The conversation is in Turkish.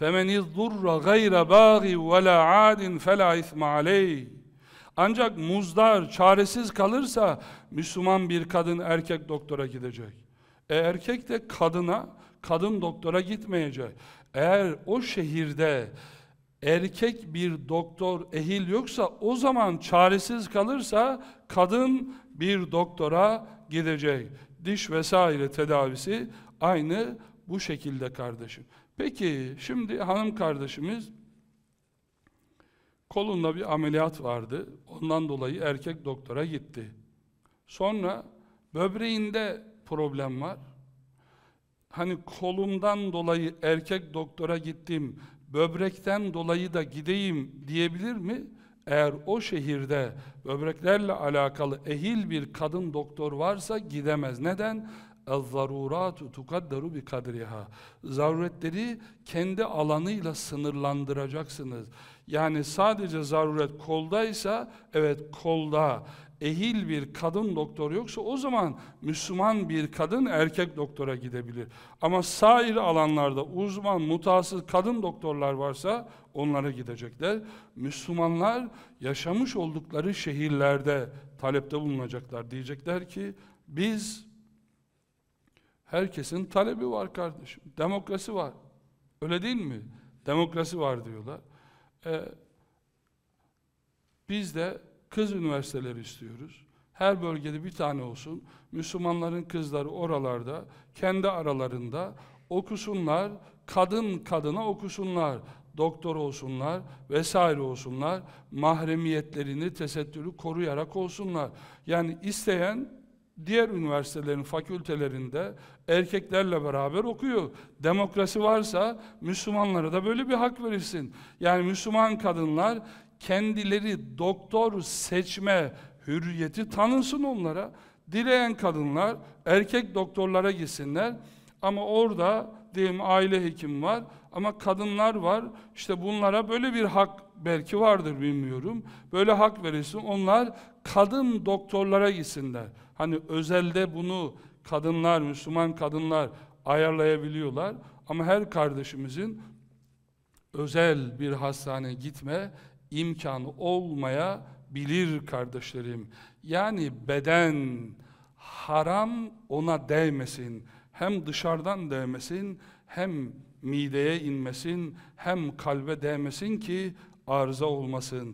فَمَنْ اِذْضُرَّ غَيْرَ بَاغِ وَلَا عَادٍ فَلَا اِثْمَ عَلَيْهِ Ancak muzdar, çaresiz kalırsa Müslüman bir kadın erkek doktora gidecek. E erkek de kadına, kadın doktora gitmeyecek. Eğer o şehirde erkek bir doktor ehil yoksa o zaman çaresiz kalırsa kadın bir doktora gidecek. Diş vesaire tedavisi aynı bu şekilde kardeşim. Peki şimdi hanım kardeşimiz kolunda bir ameliyat vardı. Ondan dolayı erkek doktora gitti. Sonra böbreğinde problem var. Hani kolumdan dolayı erkek doktora gittim, böbrekten dolayı da gideyim diyebilir mi? Eğer o şehirde böbreklerle alakalı ehil bir kadın doktor varsa gidemez. Neden? اَذْضَرُورَاتُ تُقَدَّرُ بِقَدْرِهَا Zaruretleri kendi alanıyla sınırlandıracaksınız. Yani sadece zaruret koldaysa, evet kolda ehil bir kadın doktor yoksa o zaman Müslüman bir kadın erkek doktora gidebilir. Ama sair alanlarda uzman, mutasız kadın doktorlar varsa onlara gidecekler. Müslümanlar yaşamış oldukları şehirlerde talepte bulunacaklar. Diyecekler ki biz Herkesin talebi var kardeşim. Demokrasi var. Öyle değil mi? Demokrasi var diyorlar. Ee, biz de kız üniversiteleri istiyoruz. Her bölgede bir tane olsun. Müslümanların kızları oralarda, kendi aralarında okusunlar, kadın kadına okusunlar, doktor olsunlar vesaire olsunlar, mahremiyetlerini, tesettürü koruyarak olsunlar. Yani isteyen diğer üniversitelerin fakültelerinde erkeklerle beraber okuyor. Demokrasi varsa Müslümanlara da böyle bir hak verilsin. Yani Müslüman kadınlar kendileri doktor seçme hürriyeti tanınsın onlara. Dileyen kadınlar erkek doktorlara gitsinler. Ama orada diyelim aile hekim var ama kadınlar var. işte bunlara böyle bir hak belki vardır bilmiyorum. Böyle hak verilsin. Onlar kadın doktorlara gitsinler. Hani özelde bunu kadınlar, Müslüman kadınlar ayarlayabiliyorlar. Ama her kardeşimizin özel bir hastane gitme imkanı olmaya bilir kardeşlerim. Yani beden haram ona değmesin hem dışarıdan değmesin, hem mideye inmesin, hem kalbe değmesin ki arıza olmasın.